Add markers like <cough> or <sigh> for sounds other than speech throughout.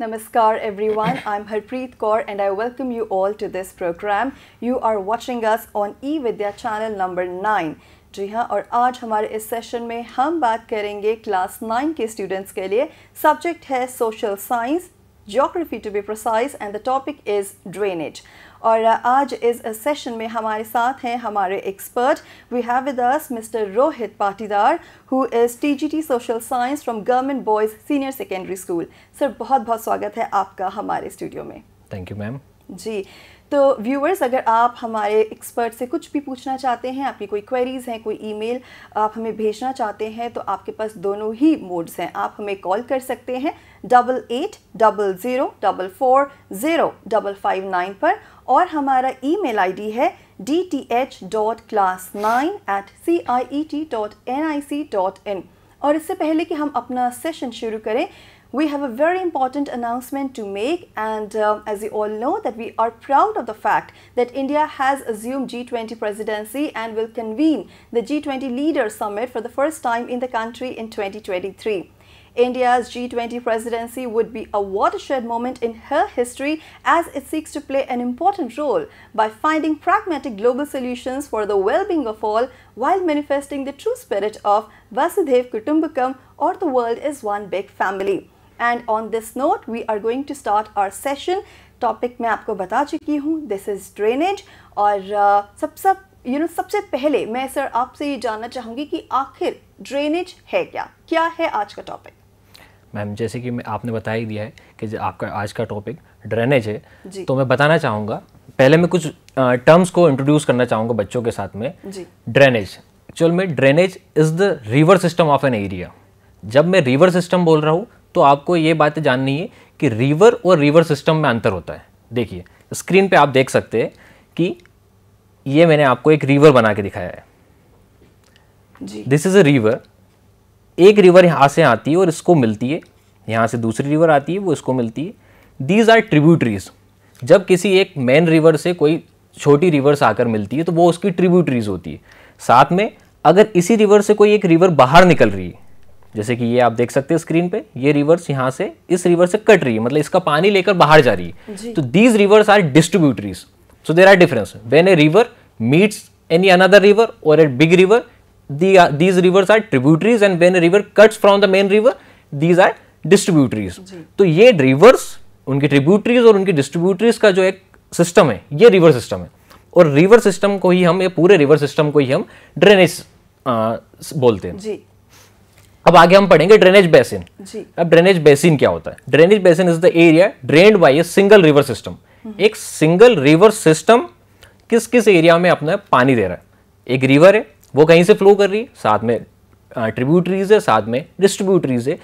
Namaskar everyone, I'm Harpreet Kaur and I welcome you all to this program. You are watching us on eVidya channel number 9. जी हाँ और आज हमारे इस session में हम बात करेंगे क्लास नाइन के स्टूडेंट्स के लिए सब्जेक्ट है social science geography to be precise and the topic is drainage और आज इस सेशन में हमारे साथ हैं हमारे expert we have with us mister Rohit Patidar who is TGT social science from government boys senior secondary school sir बहुत बहुत स्वागत है आपका हमारे स्टूडियो में थैंक यू मैम जी तो व्यूअर्स अगर आप हमारे एक्सपर्ट से कुछ भी पूछना चाहते हैं आपकी कोई क्वेरीज़ हैं कोई ईमेल आप हमें भेजना चाहते हैं तो आपके पास दोनों ही मोड्स हैं आप हमें कॉल कर सकते हैं double eight double zero double four zero double five nine पर और हमारा ईमेल आईडी है D T H dot class nine at C I E T dot N I C dot in और इससे पहले कि हम अपना सेशन शुरू करें we have a very important announcement to make and uh, as you all know that we are proud of the fact that India has assumed G20 presidency and will convene the G20 Leaders Summit for the first time in the country in 2023. India's G20 presidency would be a watershed moment in her history as it seeks to play an important role by finding pragmatic global solutions for the well-being of all while manifesting the true spirit of Vasudev Kutumbakam or the world is one big family. And on this note we are going to start our session topic मैं आपको बता चुकी हूँ this is drainage और uh, सब सब you you no know, सबसे पहले मैं सर आपसे ये जानना चाहूँगी कि आखिर ड्रेनेज है क्या क्या है आज का टॉपिक मैम जैसे कि मैं आपने बता ही दिया है कि आपका आज का टॉपिक ड्रेनेज है तो मैं बताना चाहूँगा पहले मैं कुछ टर्म्स uh, को इंट्रोड्यूस करना चाहूँगा बच्चों के साथ में ड्रेनेज एक्चुअल में drainage is the river system of an area जब मैं रिवर सिस्टम बोल रहा हूँ तो आपको ये बातें जाननी है कि रिवर और रिवर सिस्टम में अंतर होता है देखिए स्क्रीन पे आप देख सकते हैं कि ये मैंने आपको एक रिवर बना के दिखाया है दिस इज़ अ रिवर एक रिवर यहाँ से आती है और इसको मिलती है यहाँ से दूसरी रिवर आती है वो इसको मिलती है दीज आर ट्रिब्यूटरीज जब किसी एक मेन रिवर से कोई छोटी रिवर्स आकर मिलती है तो वो उसकी ट्रिब्यूटरीज होती है साथ में अगर इसी रिवर से कोई एक रिवर बाहर निकल रही है जैसे कि ये आप देख सकते हैं स्क्रीन पे ये रिवर्स यहाँ से इस रिवर से कट रही है मतलब इसका पानी लेकर बाहर जा रही है तो these rivers are distributaries so there are difference when a river meets any other river और a big river these rivers are tributaries and when a river cuts from the main river these are distributaries तो ये reverse उनके tributaries और उनकी distributaries का जो एक system है ये रिवर सिस्टम है और रिवर सिस्टम को ही हम ये पूरे रिवर सिस्टम को ही हम ड्रेनेज uh, बोलते हैं जी अब आगे हम पढ़ेंगे ड्रेनेज बेसिन जी अब ड्रेनेज बेसिन क्या होता है drainage basin is the area drained by a single river system एक सिंगल रिवर सिस्टम किस किस एरिया में अपना पानी दे रहा है एक रिवर है वो कहीं से फ्लो कर रही है साथ में ट्रिब्यूटरीज है साथ में डिस्ट्रीब्यूटरीज है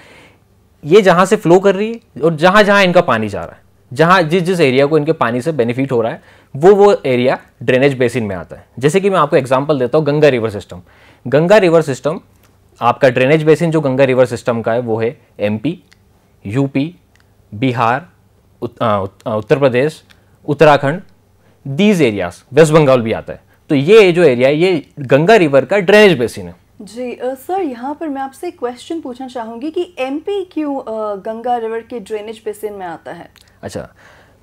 ये जहाँ से फ्लो कर रही है और जहाँ जहाँ इनका पानी जा रहा है जहाँ जिस जिस एरिया को इनके पानी से बेनिफिट हो रहा है वो वो एरिया ड्रेनेज बेसिन में आता है जैसे कि मैं आपको एग्जाम्पल देता हूँ Ganga river system Ganga river system आपका ड्रेनेज बेसिन जो गंगा रिवर सिस्टम का है वो है MP, UP, Bihar Uttar Pradesh Uttarakhand these areas West Bengal भी आता है तो ये जो एरिया है ये गंगा रिवर का ड्रेनेज बेसिन है जी सर यहाँ पर मैं आपसे एक क्वेश्चन पूछना चाहूँगी कि एमपी क्यों गंगा रिवर के ड्रेनेज बेसिन में आता है अच्छा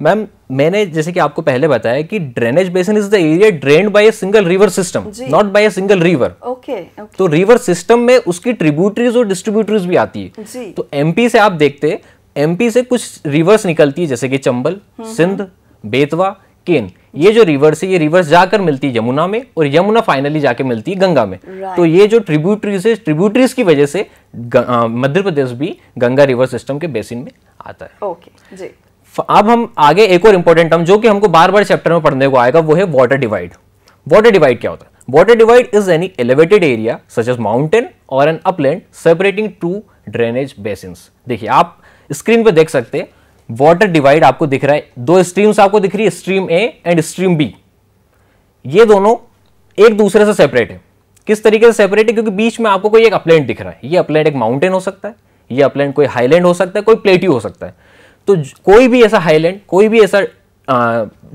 मैम मैंने जैसे कि आपको पहले बताया कि drainage basin is the area drain by a single river system not by a single river okay तो रिवर सिस्टम में उसकी ट्रिब्यूटरीज और डिस्ट्रीब्यूटरीज भी आती है जी. तो एमपी से आप देखते एमपी से कुछ रिवर्स निकलती है जैसे कि चंबल हम्म, हम्म। सिंध बेतवा केन ये जो रिवर्स है ये रिवर्स जाकर मिलती है यमुना में और यमुना फाइनली जाके मिलती है गंगा में right. तो ये जो ट्रिब्यूटरीज है ट्रिब्यूटरीज की वजह से मध्य प्रदेश भी गंगा रिवर सिस्टम के बेसिन में आता है ओके okay, जी अब हम आगे एक और इंपॉर्टेंट टर्म जो कि हमको बार बार चैप्टर में पढ़ने को आएगा वो है वाटर डिवाइड वाटर डिवाइड क्या होता है water divide is any elevated area such as mountain और an upland separating two drainage basins देखिए आप स्क्रीन पे देख सकते हैं वाटर डिवाइड आपको दिख रहा है दो स्ट्रीम्स आपको दिख रही है stream A and stream B ये दोनों एक दूसरे से सेपरेट है किस तरीके से सेपरेट है क्योंकि बीच में आपको कोई एक अपलैंड दिख रहा है ये अपलैंड एक माउंटेन हो सकता है ये अपलैंड कोई हाईलैंड हो सकता है कोई प्लेट्यू हो सकता है तो कोई भी ऐसा हाईलैंड कोई भी ऐसा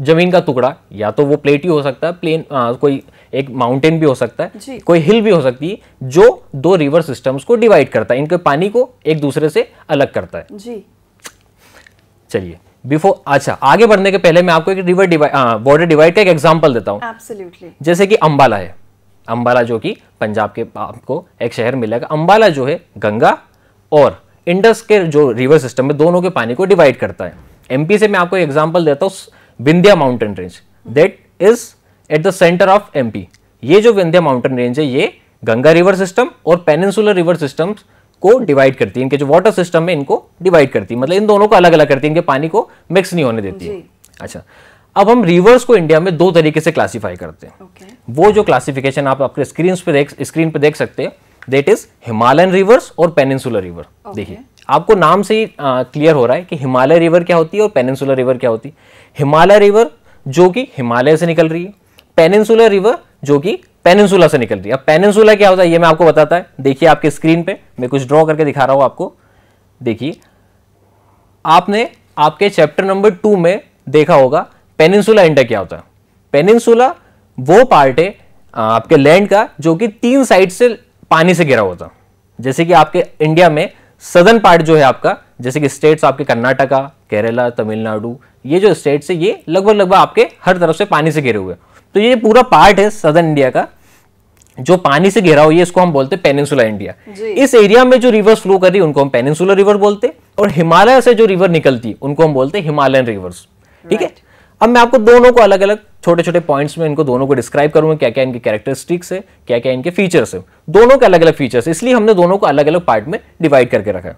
जमीन का टुकड़ा या तो वो प्लेट ही हो सकता है प्लेन आ, कोई एक माउंटेन भी हो सकता है कोई हिल भी हो सकती है जो दो रिवर सिस्टम्स को डिवाइड करता है इनके पानी को एक दूसरे से अलग करता है जी चलिए बिफोर अच्छा आगे बढ़ने के पहले मैं आपको एक रिवर डिवाइड बॉर्डर डिवाइड का एक एग्जाम्पल देता हूँ जैसे कि अम्बाला है अम्बाला जो कि पंजाब के आपको एक शहर मिलेगा अम्बाला जो है गंगा और इंडस के जो रिवर सिस्टम है दोनों के पानी को डिवाइड करता है एमपी से मैं आपको एग्जाम्पल देता हूँ Vindhya mountain range that is at the centre of MP ये जो विंध्या माउंटेन रेंज है ये गंगा रिवर सिस्टम और पेनिनसुलर रिवर सिस्टम को डिवाइड करती है इनके जो वाटर सिस्टम है इनको डिवाइड करती है मतलब इन दोनों को अलग अलग करती है इनके पानी को मिक्स नहीं होने देती है अच्छा अब हम रिवर्स को इंडिया में दो तरीके से क्लासिफाई करते हैं okay. वो जो क्लासिफिकेशन आप आपके स्क्रीन पे देख स्क्रीन पे देख सकते हैं दैट इज हिमालयन रिवर्स और पेनिनसुलर रिवर देखिए आपको नाम से ही क्लियर हो रहा है कि हिमालय रिवर क्या होती है और पेनिनसुलर रिवर क्या होती है हिमालय रिवर जो कि हिमालय से निकल रही है पेनिनसुलर रिवर जो कि पेनिनसुला से निकल रही है अब पेनिनसुला क्या होता है ये मैं आपको बताता है देखिए आपके स्क्रीन पे मैं कुछ ड्रॉ करके दिखा रहा हूँ आपको देखिए आपने आपके चैप्टर नंबर टू में देखा होगा पेनिनसुला इंडिया क्या होता है पेनिनसुला वो पार्ट है आपके लैंड का जो कि तीन साइड से पानी से घिरा हुआ था जैसे कि आपके इंडिया में सदर्न पार्ट जो है आपका जैसे कि स्टेट्स आपके कर्नाटका केरला तमिलनाडु ये जो स्टेट्स है ये लगभग लगभग आपके हर तरफ से पानी से घिरे हुए तो ये पूरा पार्ट है सदर्न इंडिया का जो पानी से घिरा हुआ है इसको हम बोलते हैं पेनिनसुला इंडिया इस एरिया में जो रिवर्स फ्लो कर रही है उनको हम पेनिनसुलर रिवर बोलते हैं और हिमालय से जो रिवर निकलती है उनको हम बोलते हैं हिमालयन रिवर्स ठीक है अब मैं आपको दोनों को अलग अलग छोटे छोटे पॉइंट्स में इनको दोनों को डिस्क्राइब करूंगा क्या क्या इनके कैरेक्टरिस्टिक्स है क्या क्या इनके फीचर्स है दोनों के अलग अलग फीचर्स इसलिए हमने दोनों को अलग अलग पार्ट में डिवाइड करके रखा है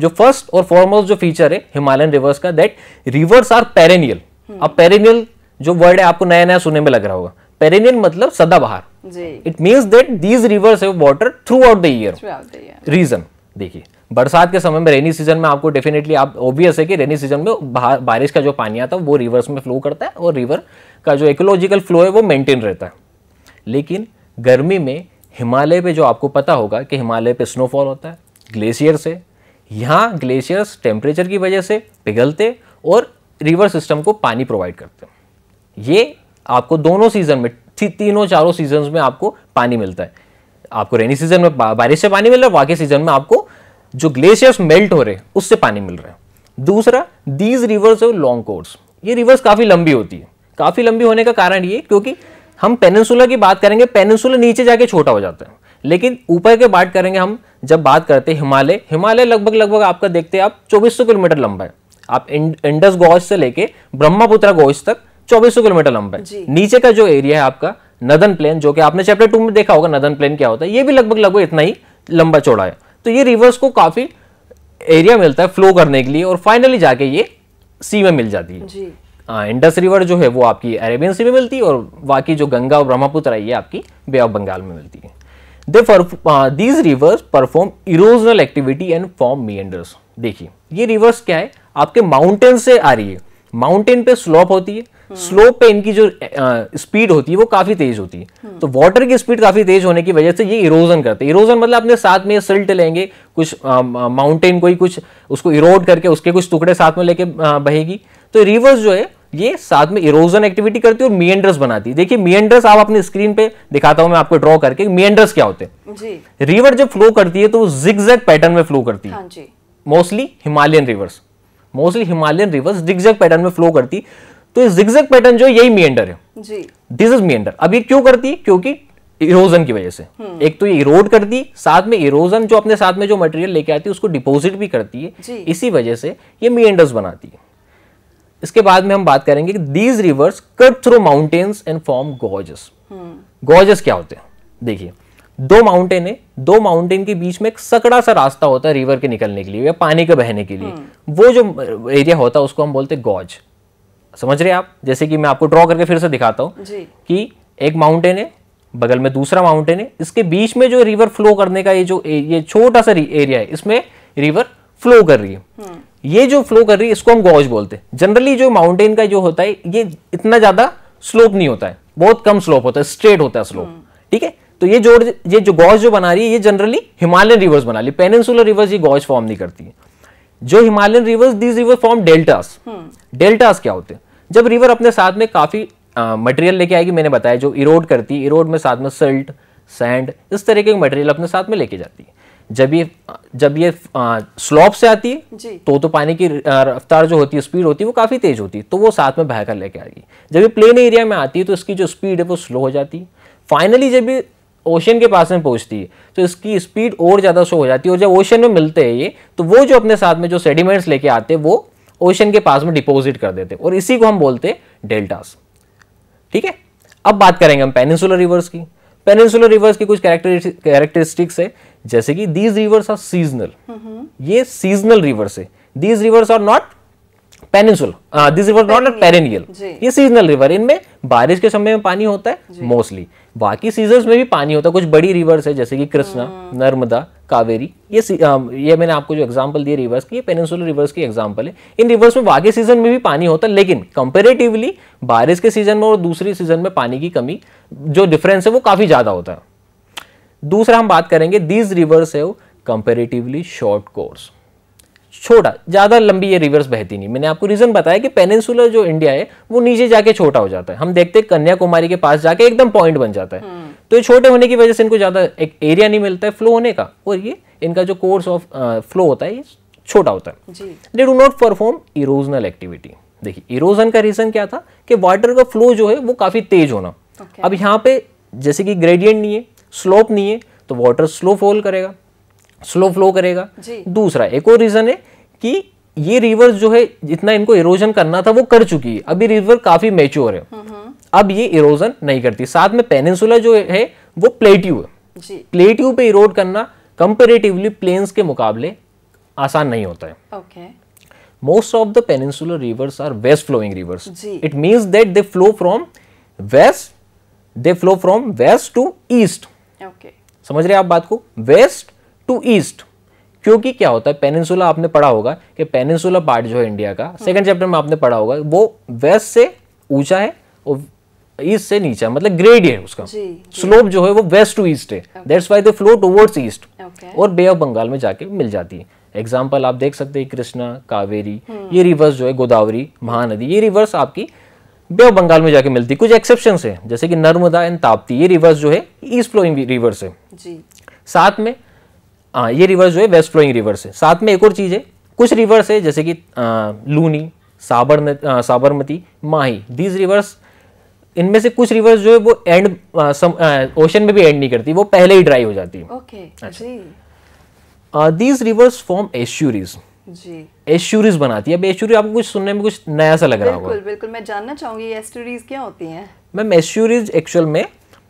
जो फर्स्ट और फॉरमोस्ट जो फीचर है हिमालयन रिवर्स का दैट रिवर्स आर पेरेनियल अब पेरेनियल जो वर्ड है आपको नया नया सुनने में लग रहा होगा पेरेनियल मतलब सदाबहार it means that these rivers है water throughout the year reason देखिए बरसात के समय में रेनी सीजन में आपको डेफिनेटली आप ऑब्वियस है कि रेनी सीजन में बारिश का जो पानी आता है वो रिवर्स में फ्लो करता है और रिवर का जो इकोलॉजिकल फ्लो है वो मेंटेन रहता है लेकिन गर्मी में हिमालय पे जो आपको पता होगा कि हिमालय पे स्नोफॉल होता है ग्लेशियर्स है यहाँ ग्लेशियर्स टेम्परेचर की वजह से पिघलते और रिवर सिस्टम को पानी प्रोवाइड करते हैं ये आपको दोनों सीज़न में तीनों चारों सीजन में आपको पानी मिलता है आपको रेनी सीजन में बारिश से पानी मिल रहा है बाकी सीजन में आपको जो ग्लेशियर्स मेल्ट हो रहे हैं उससे पानी मिल रहा है दूसरा दीज रिवर्स और लॉन्ग कोर्स ये रिवर्स काफ़ी लंबी होती है काफ़ी लंबी होने का कारण ये क्योंकि हम पेनिनसुला की बात करेंगे पेनिनसुला नीचे जाके छोटा हो जाता है लेकिन ऊपर के बात करेंगे हम जब बात करते हैं हिमालय हिमालय लगभग लगभग आपका देखते हैं आप 2400 किलोमीटर लंबा है आप इंडस गौज से लेके ब्रह्मपुत्र गौज तक 2400 किलोमीटर लंबा है नीचे का जो एरिया है आपका नदन प्लेन जो कि आपने चैप्टर टू में देखा होगा नदन प्लेन क्या होता है ये भी लगभग लगभग इतना ही लंबा चौड़ा है तो ये रिवर्स को काफ़ी एरिया मिलता है फ्लो करने के लिए और फाइनली जाके ये सी में मिल जाती है इंडस रिवर हाँ, जो है वो आपकी अरेबियन सी में मिलती है और बाकी जो गंगा और ब्रह्मपुत्र है ये आपकी बे ऑफ बंगाल में मिलती है they these rivers perform erosional activity and form meanders देखिए ये रिवर्स क्या है आपके माउंटेन से आ रही है माउंटेन पे स्लॉप होती है स्लोप पे इनकी जो स्पीड होती है वो काफी तेज होती है हम्म। तो वाटर की स्पीड काफी तेज होने की वजह से ये इरोजन करते हैं इरोजन मतलब अपने साथ में सिल्ट लेंगे कुछ माउंटेन कोई कुछ उसको इरोड करके उसके कुछ टुकड़े साथ में लेके बहेगी तो रिवर्स जो है ये साथ में इरोजन एक्टिविटी करती है और मियंड्रस बनाती है देखिए मियंड्रस आप अपने स्क्रीन पे दिखाता हूं मैं आपको ड्रॉ करके मियंड्रस क्या होते हैं रिवर जब फ्लो करती है तो जिग जैग पैटर्न में फ्लो करती है mostly Himalayan rivers mostly Himalayan rivers zig zag pattern में फ्लो करती है तो जिग्जेक पैटर्न जो यही मियंडर है दिस इज मियंडर अब ये क्यों करती है क्योंकि इरोजन की वजह से हम्म। एक तो ये इरोड करती साथ में इरोजन जो अपने साथ में जो मटेरियल लेके आती है उसको डिपोजिट भी करती है इसी वजह से ये मियंडर्स बनाती है इसके बाद में हम बात करेंगे कि these rivers cut through mountains and form gorges gorges क्या होते हैं देखिए दो माउंटेन है दो माउंटेन के बीच में एक सकड़ा सा रास्ता होता है रिवर के निकलने के लिए या पानी के बहने के लिए हम्म। वो जो एरिया होता है उसको हम बोलते हैं गॉज समझ रहे हैं आप जैसे कि मैं आपको ड्रॉ करके फिर से दिखाता हूँ कि एक माउंटेन है बगल में दूसरा माउंटेन है इसके बीच में जो रिवर फ्लो करने का ये जो ये छोटा सा एरिया है इसमें रिवर फ्लो कर रही है हम्म। ये जो फ्लो कर रही है इसको हम गौज बोलते हैं जनरली जो माउंटेन का जो होता है ये इतना ज्यादा स्लोप नहीं होता है बहुत कम स्लोप होता है स्ट्रेट होता है स्लोप हम्म। ठीक है तो ये जो ये जो गौज जो बना रही है ये जनरली हिमालयन रिवर्स बना रही है रिवर्स ये गौज फॉर्म नहीं करती है जो Himalayan rivers these river form deltas deltas क्या होते हैं जब रिवर अपने साथ में काफ़ी मटेरियल लेके आएगी मैंने बताया जो इरोड करती है इरोड में साथ में सल्ट सैंड इस तरह के मटेरियल अपने साथ में लेके जाती है जब ये जब ये स्लॉप से आती है तो तो पानी की रफ्तार जो होती है स्पीड होती है वो काफ़ी तेज़ होती है तो वो साथ में बहकर लेके आएगी जब ये प्लेन एरिया में आती है तो इसकी जो स्पीड है वो स्लो हो जाती है फाइनली जब ये ओशन के पास में पहुंचती है तो इसकी स्पीड और ज़्यादा स्लो हो जाती है और जब ओशन में मिलते हैं ये तो वो जो अपने साथ में जो सेडिमेंट्स लेके आते हैं वो ओशन के पास में डिपोजिट कर देते और इसी को हम बोलते डेल्टास ठीक है अब बात करेंगे हम पेनिसुलर रिवर्स की पेनिसुलर रिवर्स की कुछ कैरेक्टरिस्टिक्स है जैसे कि दीज रिवर्स आर सीजनल ये सीजनल रिवर्स है these rivers are not peninsular this river not perennial ये सीजनल रिवर इनमें बारिश के समय में पानी होता है मोस्टली बाकी सीजन में भी पानी होता है कुछ बड़ी रिवर्स है जैसे कि कृष्णा हम्म। नर्मदा कावेरी ये ये मैंने आपको जो एग्जाम्पल दिए रिवर्स की ये रिवर्स की एग्जाम्पल है इन रिवर्स में वागे सीजन में भी पानी होता है लेकिन कंपेरेटिवली बारिश के सीजन में और दूसरी सीजन में पानी की कमी जो डिफरेंस है वो काफ़ी ज़्यादा होता है दूसरा हम बात करेंगे दीज रिवर्स है कंपेरेटिवली शॉर्ट कोर्स छोटा ज़्यादा लंबी ये रिवर्स बहती नहीं मैंने आपको रीज़न बताया कि पेनेंसुलर जो इंडिया है वो नीचे जाके छोटा हो जाता है हम देखते हैं कन्याकुमारी के पास जाके एकदम पॉइंट बन जाता है हम्म। तो ये छोटे होने की वजह से इनको ज़्यादा एक एरिया नहीं मिलता है फ्लो होने का और ये इनका जो कोर्स ऑफ फ्लो होता है ये छोटा होता है they do not perform erosional activity देखिए इरोजन का रीज़न क्या था कि वाटर का फ्लो जो है वो काफ़ी तेज होना okay. अब यहाँ पे जैसे कि ग्रेडियंट नहीं है स्लोप नहीं है तो वाटर स्लो फॉल करेगा स्लो फ्लो करेगा दूसरा एक और रीजन है कि ये रिवर्स जो है जितना इनको इरोजन करना था वो कर चुकी है अभी रिवर काफी मेच्योर है हम्म, हम्म। अब ये इरोजन नहीं करती साथ में पेनिनसुला जो है वो प्लेट्यू है प्लेट्यू पे इरोड करना कंपेरेटिवली प्लेन्स के मुकाबले आसान नहीं होता है most of the peninsular rivers are west flowing rivers it means that they flow from west they flow from west to east समझ रहे आप बात को वेस्ट टू ईस्ट क्योंकि क्या होता है पेनिनसुला आपने पढ़ा होगा कि पेनिनसुला पार्ट जो है इंडिया का सेकंड हाँ। चैप्टर में आपने पढ़ा होगा वो वेस्ट से ऊंचा है और ईस्ट से नीचा मतलब ग्रेड है उसका स्लोप जो है वो वेस्ट टू ईस्ट है that's why they flow towards east और बे ऑफ बंगाल में जाके मिल जाती है एग्जाम्पल आप देख सकते हैं कृष्णा कावेरी हम्म। ये रिवर्स जो है गोदावरी महानदी ये रिवर्स आपकी बे ऑफ बंगाल में जाके मिलती कुछ एक्सेप्शन है जैसे कि नर्मदा एंड ताप्ती ये रिवर्स जो है ईस्ट फ्लोइंग रिवर्स है जी साथ में हाँ ये रिवर्स जो है वेस्ट फ्लोइंग रिवर्स है साथ में एक और चीज़ है कुछ रिवर्स है जैसे कि लूनी साबर साबरमती माही दीज रिवर्स इनमें से कुछ रिवर्स जो है वो एंड ओशन में भी एंड नहीं करती वो पहले ही ड्राई हो जाती है okay these rivers form estuaries estuaries बनाती है अब एश्यूरी आपको कुछ सुनने में कुछ नया सा लग रहा होगा बिल्कुल बिल्कुल मैं जानना चाहूंगी एस्टूरीज क्या होती हैं मैम एश्यूरीज एक्चुअल में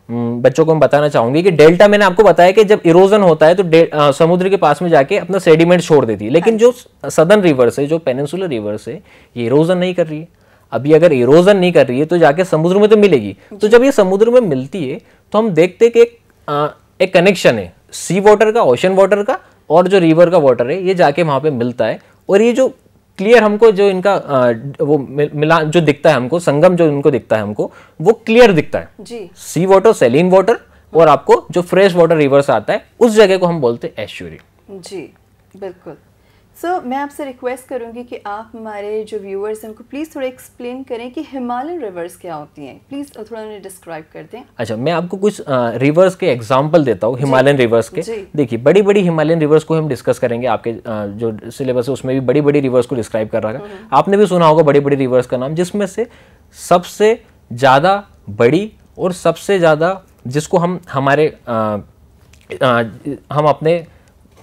हम्म, बच्चों को मैं बताना चाहूंगी कि डेल्टा मैंने आपको बताया कि जब इरोजन होता है तो आ, समुद्र के पास में जाके अपना सेडिमेंट छोड़ देती है लेकिन जो सदन रिवर्स है जो पेनेसुलर रिवर्स है ये इरोजन नहीं कर रही है अभी अगर इरोजन नहीं कर रही है तो जाके समुद्र में तो मिलेगी तो जब ये समुद्र में मिलती है तो हम देखते कि एक, एक कनेक्शन है सी वाटर का ओशन वाटर का और जो रिवर का वाटर है ये जाके वहाँ पे मिलता है और ये जो क्लियर हमको जो इनका आ, वो मिला जो दिखता है हमको संगम जो इनको दिखता है हमको वो क्लियर दिखता है जी सी वाटर सेलिन वाटर और आपको जो फ्रेश वाटर रिवर्स आता है उस जगह को हम बोलते हैं एश्यूरी जी बिल्कुल सो so, मैं आपसे रिक्वेस्ट करूँगी कि आप हमारे जो व्यूअर्स हैं उनको प्लीज़ थोड़ा एक्सप्लेन करें कि हिमालयन रिवर्स क्या होती हैं प्लीज़ थोड़ा उन्हें डिस्क्राइब कर दें अच्छा मैं आपको कुछ आ, रिवर्स के एग्जांपल देता हूँ हिमालयन रिवर्स के देखिए बड़ी बड़ी हिमालयन रिवर्स को हम डिस्कस करेंगे आपके आ, जो सिलेबस है उसमें भी बड़ी बड़ी रिवर्स को डिस्क्राइब कर रहा है हम्म। आपने भी सुना होगा बड़ी बड़ी रिवर्स का नाम जिसमें से सबसे ज़्यादा बड़ी और सबसे ज़्यादा जिसको हम हमारे हम अपने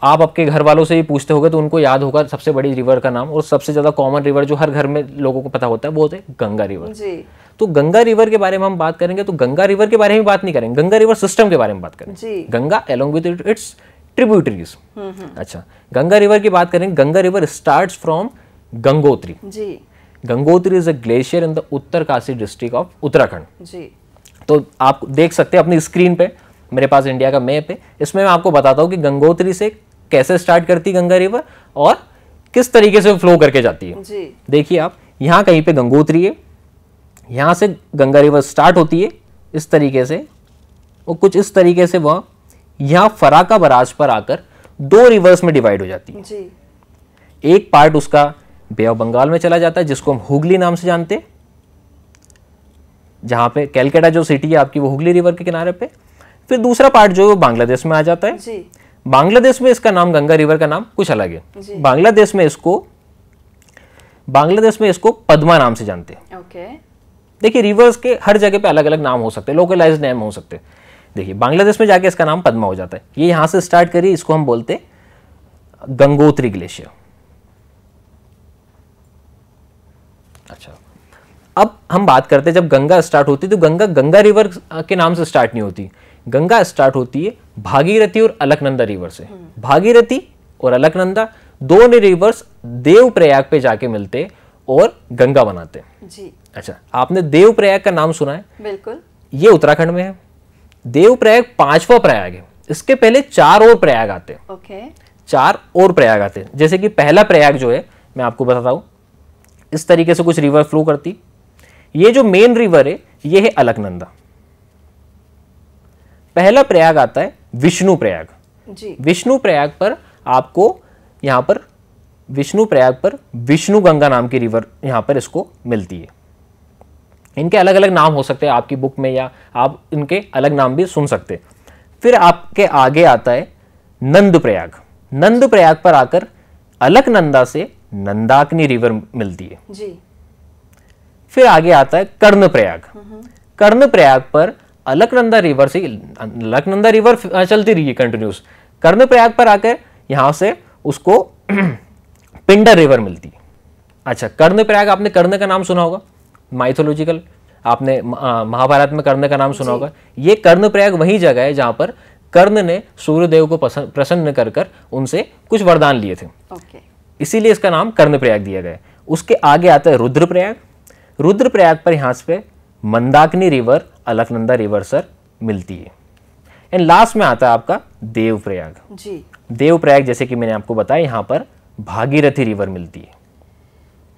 आप आपके घर वालों से भी पूछते होगे तो उनको याद होगा सबसे बड़ी रिवर का नाम और सबसे ज़्यादा कॉमन रिवर जो हर घर में लोगों को पता होता है वो है गंगा रिवर जी तो गंगा रिवर के बारे में हम बात करेंगे तो गंगा रिवर के बारे में बात नहीं करेंगे गंगा रिवर सिस्टम के बारे में बात करेंगे Ganga along with its tributaries अच्छा गंगा रिवर की बात करेंगे Ganga river start from Gangotri Gangotri is a glacier in the Uttarkashi district of Uttarakhand जी तो आप देख सकते हैं अपनी स्क्रीन पे मेरे पास इंडिया का मैप है इसमें मैं आपको बताता हूँ कि गंगोत्री से कैसे स्टार्ट करती गंगा रिवर और किस तरीके से फ्लो करके जाती है देखिए आप यहाँ कहीं पे गंगोत्री है यहाँ से गंगा रिवर स्टार्ट होती है इस तरीके से और कुछ इस तरीके से वह यहाँ फराका बराज पर आकर दो रिवर्स में डिवाइड हो जाती है जी। एक पार्ट उसका बे ऑफ बंगाल में चला जाता है जिसको हम हुगली नाम से जानते हैं जहाँ पे कैलकाटा जो सिटी है आपकी वो हुगली रिवर के किनारे पे फिर दूसरा पार्ट जो है वो बांग्लादेश में आ जाता है जी। बांग्लादेश में इसका नाम गंगा रिवर का नाम कुछ अलग है बांग्लादेश में इसको बांग्लादेश में इसको पद्मा नाम से जानते हैं ओके देखिए रिवर्स के हर जगह पे अलग अलग नाम हो सकते हैं लोकलाइज नेम हो सकते हैं देखिए बांग्लादेश में जाके इसका नाम पद्मा हो जाता है ये यहां से स्टार्ट करिए इसको हम बोलते गंगोत्री ग्लेशियर अच्छा अब हम बात करते हैं जब गंगा स्टार्ट होती तो गंगा गंगा रिवर के नाम से स्टार्ट नहीं होती गंगा स्टार्ट होती है भागीरथी और अलकनंदा रिवर से हम्म। भागीरथी और अलकनंदा दोनों रिवर्स देव प्रयाग पे जाके मिलते और गंगा बनाते जी अच्छा आपने देव प्रयाग का नाम सुना है बिल्कुल ये उत्तराखंड में है देव प्रयाग पांचवा प्रयाग है इसके पहले चार और प्रयाग आते हैं ओके चार और प्रयाग आते हैं जैसे कि पहला प्रयाग जो है मैं आपको बताता हूँ इस तरीके से कुछ रिवर फ्लो करती ये जो मेन रिवर है ये है अलकनंदा पहला प्रयाग आता है विष्णु प्रयाग जी विष्णु प्रयाग पर आपको यहाँ पर विष्णु प्रयाग पर विष्णु गंगा नाम की रिवर यहाँ पर इसको मिलती है इनके अलग अलग नाम हो सकते हैं आपकी बुक में या आप इनके अलग नाम भी सुन सकते हैं फिर आपके आगे आता है नंद प्रयाग नंद प्रयाग पर आकर अलकनंदा से नंदाकनी रिवर मिलती है जी फिर आगे आता है कर्ण प्रयाग हम्म। कर्ण प्रयाग पर अलकनंदा रिवर से अलकनंदा रिवर चलती रही है कंटिन्यूस कर्णप्रयाग पर आकर यहां से उसको <clears throat> पिंडर रिवर मिलती है अच्छा कर्णप्रयाग आपने कर्ण का नाम सुना होगा माइथोलॉजिकल आपने महाभारत में कर्ण का नाम सुना होगा ये कर्णप्रयाग वही जगह है जहां पर कर्ण ने सूर्यदेव को प्रसन्न कर कर उनसे कुछ वरदान लिए थे okay. इसीलिए इसका नाम कर्णप्रयाग दिया गया उसके आगे आता है रुद्रप्रयाग रुद्रप्रयाग पर यहां से मंदाकिनी रिवर अलकनंदा रिवर सर मिलती है एंड लास्ट में आता है आपका देवप्रयाग जी देवप्रयाग जैसे कि मैंने आपको बताया यहाँ पर भागीरथी रिवर मिलती है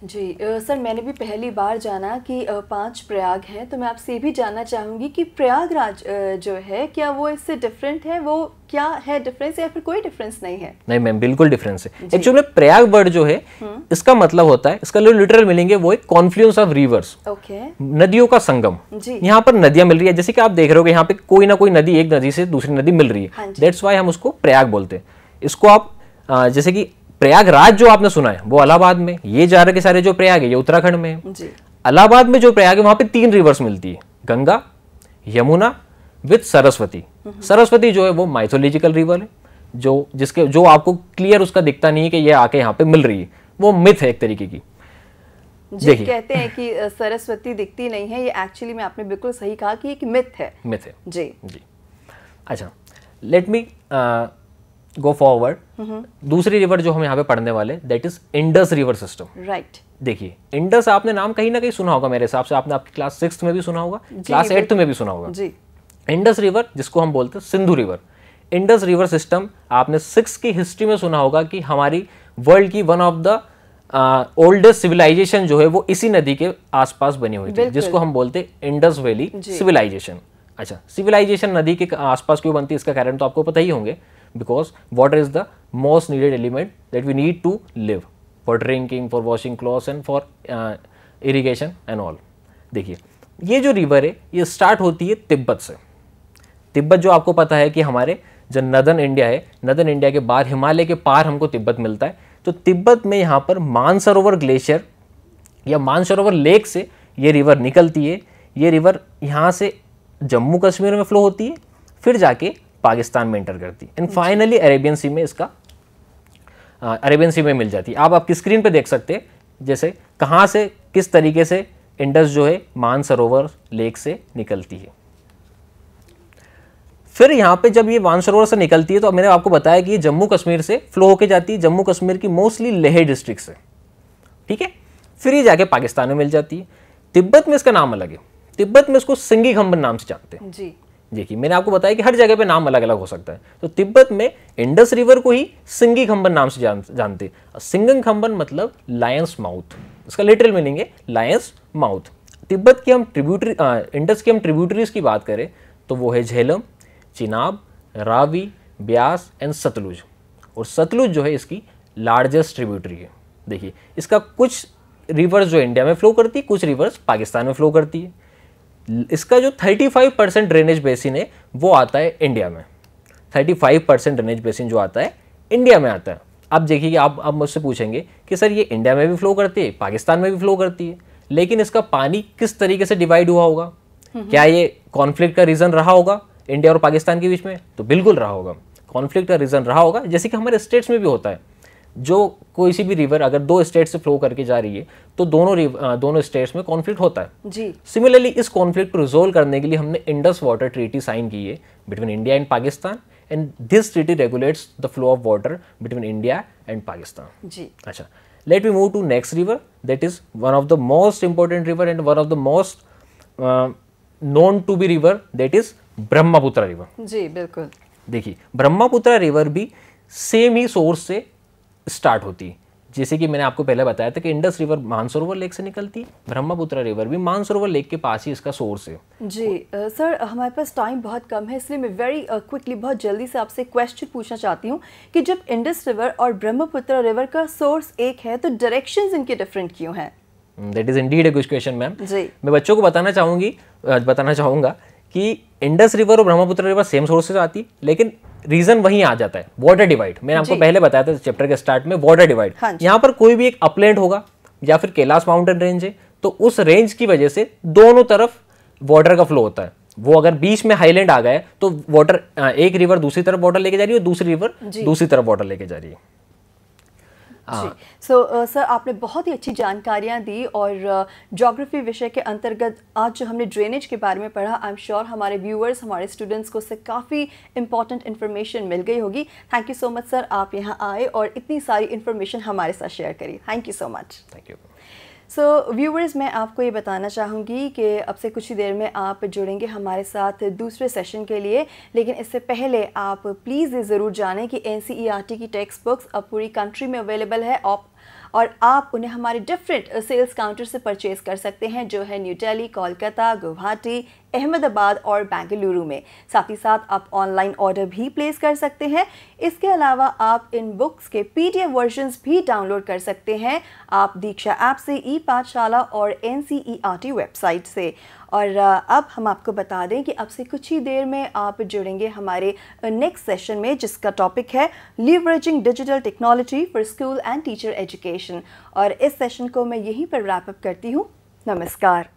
जी आ, सर मैंने भी पहली बार जाना कि पांच प्रयाग हैं तो मैं आपसे भी जानना चाहूँगी कि प्रयागराज जो है क्या वो इससे डिफरेंट है वो क्या है डिफरेंस या फिर कोई डिफरेंस नहीं है नहीं मैम बिल्कुल डिफरेंस है एक्चुअली प्रयाग वर्ड जो है हम्म। इसका मतलब होता है इसका लिटरल मिलेंगे वो एक कॉन्फ्लुएंस ऑफ रिवर्स ओके नदियों का संगम जी यहाँ पर नदियां मिल रही है जैसे कि आप देख रहे हो यहाँ पे कोई ना कोई नदी एक नदी से दूसरी नदी मिल रही है दैट्स हाँ वाई हम उसको प्रयाग बोलते हैं इसको आप जैसे कि प्रयागराज जो आपने सुना है वो अलाहाबाद में ये जा रहे के सारे जो प्रयाग है ये उत्तराखंड में अलाहाबाद में जो प्रयाग है वहां पे तीन रिवर्स मिलती है गंगा यमुना विद सरस्वती हम्म। सरस्वती जो है वो माइथोलॉजिकल रिवर है जो जिसके जो आपको क्लियर उसका दिखता नहीं है कि ये आके यहाँ पे मिल रही है वो मिथ है एक तरीके की जी कहते हैं कि सरस्वती दिखती नहीं है ये एक्चुअली में आपने बिल्कुल सही कहा कि एक मिथ है मिथ है जी जी अच्छा लेट मी गो फॉरवर्ड दूसरी रिवर जो हम यहाँ पे पढ़ने वाले that is Indus river system right देखिए इंडस आपने नाम कहीं ना कहीं सुना होगा मेरे हिसाब से आपने आपकी क्लास सिक्स में भी सुना होगा क्लास एट्थ में भी सुना होगा जी इंडस रिवर जिसको हम बोलते हैं Sindhu river Indus river system आपने सिक्स की हिस्ट्री में सुना होगा कि हमारी वर्ल्ड की one of the oldest civilisation जो है वो इसी नदी के आसपास बनी हुई थी जिसको हम बोलते हैं इंडस वैली सिविलाइजेशन अच्छा सिविलाइजेशन नदी के आसपास क्यों बनती है इसका कारण तो आपको पता ही होंगे because water is the most needed element that we need to live for drinking, for washing clothes and for uh, irrigation and all. देखिए ये जो रिवर है ये स्टार्ट होती है तिब्बत से तिब्बत जो आपको पता है कि हमारे जो नदन इंडिया है नदन इंडिया के बाद हिमालय के पार हमको तिब्बत मिलता है तो तिब्बत में यहाँ पर मानसरोवर ग्लेशियर या मानसरोवर लेक से ये रिवर निकलती है ये रिवर यहाँ से जम्मू कश्मीर में फ्लो होती है फिर जाके पाकिस्तान में इंटर करती एंड फाइनली अरेबियन सी में इसका अरेबियन सी में मिल जाती आप आपकी स्क्रीन पे देख सकते जैसे कहाँ से किस तरीके से इंडस जो है मानसरोवर लेक से निकलती है फिर यहाँ पे जब ये मानसरोवर से निकलती है तो मैंने आपको बताया कि ये जम्मू कश्मीर से फ्लो होके जाती है जम्मू कश्मीर की मोस्टली लेह डिस्ट्रिक्ट से ठीक है फिर ये जाके पाकिस्तान में मिल जाती है तिब्बत में इसका नाम अलग है तिब्बत में इसको सिंगी खम्बन नाम से जानते हैं जी देखिए मैंने आपको बताया कि हर जगह पे नाम अलग अलग हो सकता है तो तिब्बत में इंडस रिवर को ही सिंगी खम्बन नाम से जान, जानते सिंगन खम्बन मतलब लायंस माउथ इसका लिटरल मीनिंग है लायंस माउथ तिब्बत की हम ट्रिब्यूटरी इंडस की हम ट्रिब्यूटरीज की बात करें तो वो है झेलम चिनाब रावी ब्यास एंड सतलुज और सतलुज जो है इसकी लार्जेस्ट ट्रिब्यूटरी है देखिए इसका कुछ रिवर्स जो इंडिया में फ्लो करती है कुछ रिवर्स पाकिस्तान में फ्लो करती है इसका जो 35 परसेंट ड्रेनेज बेसिन है वो आता है इंडिया में 35 परसेंट ड्रेनेज बेसिन जो आता है इंडिया में आता है अब देखिए आप अब मुझसे पूछेंगे कि सर ये इंडिया में भी फ्लो करती है पाकिस्तान में भी फ्लो करती है लेकिन इसका पानी किस तरीके से डिवाइड हुआ होगा क्या ये कॉन्फ्लिक्ट का रीज़न रहा होगा इंडिया और पाकिस्तान के बीच में तो बिल्कुल रहा होगा कॉन्फ्लिक्ट का रीज़न रहा होगा जैसे कि हमारे स्टेट्स में भी होता है जो कोई सी भी रिवर अगर दो स्टेट से फ्लो करके जा रही है तो दोनों दोनों स्टेट्स में कॉन्फ्लिक्ट होता है जी सिमिलरली इस कॉन्फ्लिक्ट को रिजोल्व करने के लिए हमने इंडस वाटर ट्रीटी साइन की है between India and Pakistan and this treaty regulates the flow of water between India and Pakistan जी अच्छा let we move to next river that is one of the most important river and one of the most known to be river that is Brahmaputra river जी बिल्कुल देखिए Brahmaputra river भी same ही source से start होती जैसे कि मैंने आपको पहले बताया था कि इंडस रिवर मानसरोवर लेक से निकलती है ब्रह्मपुत्र रिवर भी मानसरोवर लेक के पास ही इसका सोर्स है जी सर uh, हमारे पास टाइम बहुत कम है इसलिए मैं वेरी क्विकली बहुत जल्दी से आपसे क्वेश्चन पूछना चाहती हूँ कि जब इंडस रिवर और ब्रह्मपुत्र रिवर का सोर्स एक है तो डायरेक्शन इनके डिफरेंट क्यों है that is indeed a good question ma'am जी मैं बच्चों को बताना चाहूंगी बताना चाहूंगा कि इंडस रिवर और ब्रह्मपुत्र रिवर सेम सोर्स से आती लेकिन रीजन वही आ जाता है वॉटर डिवाइड मैंने आपको पहले बताया था चैप्टर के स्टार्ट में वॉटर डिवाइड हाँ यहाँ पर कोई भी एक अपलैंड होगा या फिर कैलाश माउंटेन रेंज है तो उस रेंज की वजह से दोनों तरफ वाटर का फ्लो होता है वो अगर बीच में हाईलैंड आ गए तो वाटर एक रिवर दूसरी तरफ वाटर लेके जा रही है दूसरी रिवर दूसरी तरफ वाटर लेके जा रही है सो हाँ। सो so, सर uh, आपने बहुत ही अच्छी जानकारियाँ दी और जोग्राफी uh, विषय के अंतर्गत आज जो हमने ड्रेनेज के बारे में पढ़ा आई एम श्योर हमारे व्यूअर्स हमारे स्टूडेंट्स को उससे काफ़ी इंपॉर्टेंट इन्फॉर्मेशन मिल गई होगी thank you so much sir आप यहाँ आए और इतनी सारी इन्फॉर्मेशन हमारे साथ शेयर करी thank you so much thank you so so, viewers मैं आपको ये बताना चाहूँगी कि अब से कुछ ही देर में आप जुड़ेंगे हमारे साथ दूसरे सेशन के लिए लेकिन इससे पहले आप प्लीज़ ज़रूर जानें कि एन e की टेक्स्ट बुक्स अब पूरी कंट्री में अवेलेबल है आप और आप उन्हें हमारे डिफरेंट सेल्स काउंटर से परचेज कर सकते हैं जो है न्यू दिल्ली कोलकाता गुवाहाटी अहमदाबाद और बेंगलुरु में साथ ही साथ आप ऑनलाइन ऑर्डर भी प्लेस कर सकते हैं इसके अलावा आप इन बुक्स के पीडीएफ वर्जन्स भी डाउनलोड कर सकते हैं आप दीक्षा ऐप से ई पाठशाला और एन वेबसाइट e से और अब हम आपको बता दें कि अब से कुछ ही देर में आप जुड़ेंगे हमारे नेक्स्ट सेशन में जिसका टॉपिक है leveraging digital technology for school and teacher education और इस सेशन को मैं यहीं पर रैपअप करती हूँ नमस्कार